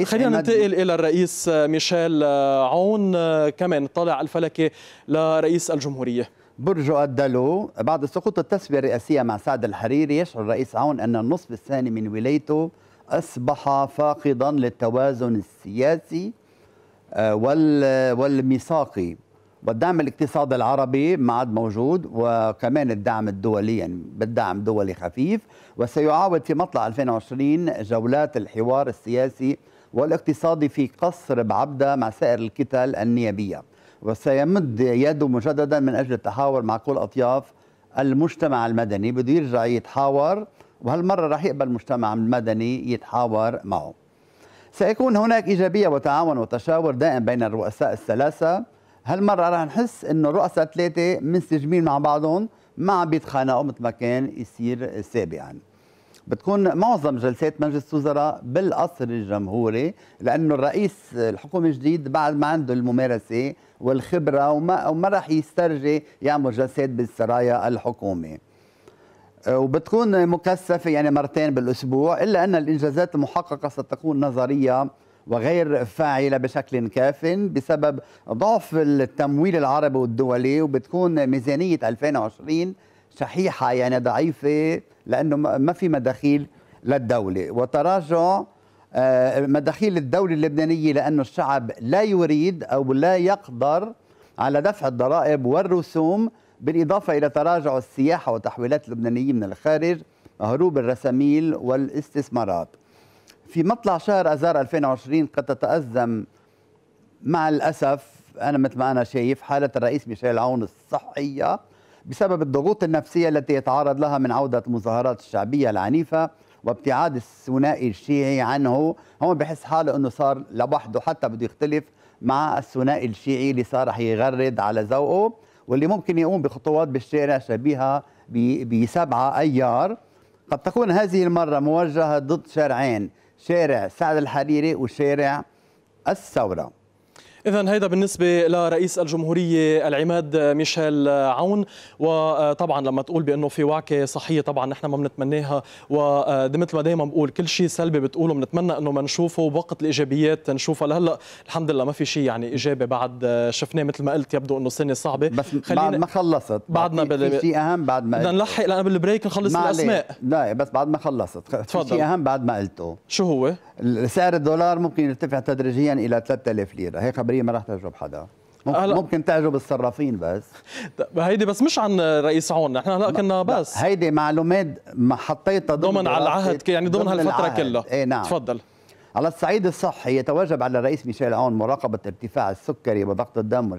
إيه، خلينا ننتقل الى الرئيس آه، ميشيل آه، عون آه، كمان طالع الفلكي لرئيس الجمهوريه برج الدلو بعد سقوط التسوية الرئاسية مع سعد الحريري يشعر الرئيس عون أن النصف الثاني من ولايته أصبح فاقدا للتوازن السياسي والميثاقي والدعم الاقتصادي العربي ما عاد موجود وكمان الدعم الدولي يعني بالدعم دولي خفيف وسيعاود في مطلع 2020 جولات الحوار السياسي والاقتصادي في قصر بعبدة مع سائر الكتل النيابية وسيمد يده مجددا من أجل التحاور مع كل أطياف المجتمع المدني بده يرجع يتحاور وهالمرة رح يقبل المجتمع المدني يتحاور معه سيكون هناك إيجابية وتعاون وتشاور دائم بين الرؤساء الثلاثة هالمرة رح نحس إنه الرؤساء الثلاثة منسجمين مع بعضهم ما عم بيتخانقوا مثل ما كان يصير سابقا بتكون معظم جلسات مجلس الوزراء بالقصر الجمهوري لانه الرئيس الحكومه الجديد بعد ما عنده الممارسه والخبره وما وما راح يسترجي يعمل جلسات بالسرايا الحكومي آه، وبتكون مكثفه يعني مرتين بالاسبوع الا ان الانجازات المحققه ستكون نظريه وغير فاعله بشكل كاف بسبب ضعف التمويل العربي والدولي وبتكون ميزانيه 2020 شحيحه يعني ضعيفه لانه ما في مداخيل للدوله وتراجع آه، مداخيل الدوله اللبنانيه لانه الشعب لا يريد او لا يقدر على دفع الضرائب والرسوم بالاضافه الى تراجع السياحه وتحويلات اللبنانيه من الخارج هروب الرساميل والاستثمارات في مطلع شهر اذار 2020 قد تتازم مع الاسف انا مثل ما انا شايف حاله الرئيس ميشيل عون الصحيه بسبب الضغوط النفسية التي يتعرض لها من عودة المظاهرات الشعبية العنيفة وابتعاد الثنائي الشيعي عنه هو بحس حاله أنه صار لوحده حتى بده يختلف مع الثنائي الشيعي اللي صار رح يغرد على ذوقه واللي ممكن يقوم بخطوات بالشارع شبيهة بسبعة أيار قد تكون هذه المرة موجهة ضد شارعين شارع سعد الحريري وشارع الثورة إذا هيدا بالنسبة لرئيس الجمهورية العماد ميشيل عون وطبعا لما تقول بأنه في وعكة صحية طبعا نحن ما بنتمناها ومثل ما دائما بقول كل شيء سلبي بتقوله بنتمنى أنه ما نشوفه وقت الإيجابيات نشوفها لهلا الحمد لله ما في شيء يعني إيجابي بعد شفناه مثل ما قلت يبدو أنه سنة صعبة بس خلينا بعد ما خلصت بعدنا بال... في شيء أهم بعد ما بدنا نلحق لأن بالبريك نخلص الأسماء لا بس بعد ما خلصت تفضل شيء أهم بعد ما قلته شو هو؟ سعر الدولار ممكن يرتفع تدريجيا إلى 3000 ليرة هي خبرية الخبريه ما راح تعجب حدا ممكن, ممكن تعجب الصرافين بس هيدي بس مش عن رئيس عون نحن هلا كنا بس هيدي معلومات ما حطيتها ضمن, على العهد يعني ضمن, هالفتره كلها ايه نعم تفضل على الصعيد الصحي يتوجب على الرئيس ميشيل عون مراقبه ارتفاع السكري وضغط الدم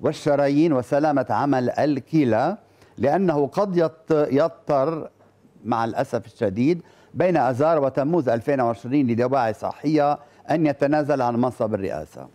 والشرايين وسلامه عمل الكلى لانه قد يضطر مع الاسف الشديد بين اذار وتموز 2020 لدواعي صحيه ان يتنازل عن منصب الرئاسه